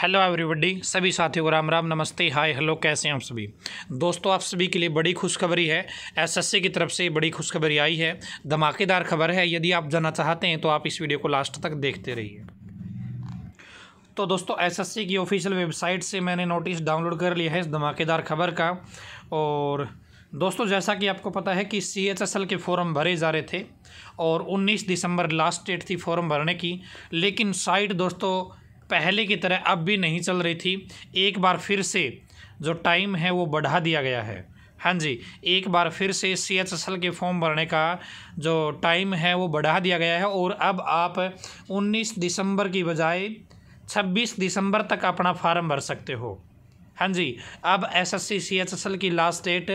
hello everybody सभी साथियों को राम राम नमस्ते हाय हेलो कैसे हैं आप सभी दोस्तों आप सभी के लिए बड़ी खुशखबरी है एसएससी की तरफ से बड़ी खुशखबरी आई है धमाकेदार खबर है यदि आप जानना चाहते हैं तो आप इस वीडियो को लास्ट तक देखते रहिए तो दोस्तों एसएससी की ऑफिशियल वेबसाइट से मैंने नोटिस डाउनलोड कर लिया है इस धमाकेदार खबर का और दोस्तों जैसा कि आपको पता है कि सी एच एस एल के फॉर्म भरे जा रहे थे और 19 दिसंबर लास्ट डेट थी फॉर्म भरने की लेकिन साइट दोस्तों पहले की तरह अब भी नहीं चल रही थी एक बार फिर से जो टाइम है वो बढ़ा दिया गया है हाँ जी एक बार फिर से सी एच एस एल के फॉर्म भरने का जो टाइम है वो बढ़ा दिया गया है और अब आप 19 दिसंबर की बजाय 26 दिसंबर तक अपना फार्म भर सकते हो हाँ जी अब एसएससी सीएचएसएल की लास्ट डेट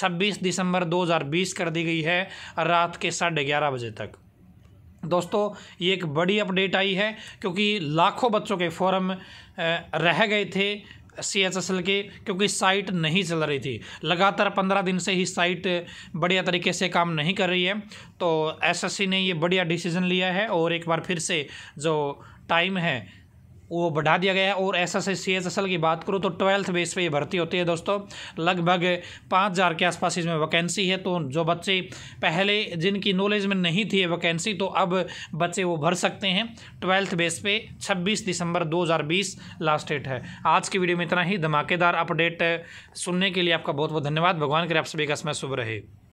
26 दिसंबर 2020 कर दी गई है रात के साढ़े ग्यारह बजे तक दोस्तों ये एक बड़ी अपडेट आई है क्योंकि लाखों बच्चों के फॉर्म रह गए थे सी एच एस एल के क्योंकि साइट नहीं चल रही थी लगातार पंद्रह दिन से ही साइट बढ़िया तरीके से काम नहीं कर रही है तो एस एस सी ने ये बढ़िया डिसीजन लिया है और एक बार फिर से जो टाइम है वो बढ़ा दिया गया है और S S S C S L की बात करूँ तो ट्वेल्थ बेस पे ये भर्ती होती है दोस्तों लगभग पाँच हज़ार के आसपास इसमें वैकेंसी है तो जो बच्चे पहले जिनकी नॉलेज में नहीं थी वैकेंसी तो अब बच्चे वो भर सकते हैं ट्वेल्थ बेस पे छब्बीस दिसंबर दो हज़ार बीस लास्ट डेट है आज की वीडियो में इतना ही धमाकेदार अपडेट सुनने के लिए आपका बहुत बहुत धन्यवाद भगवान करे आप सभी का समय शुभ रहे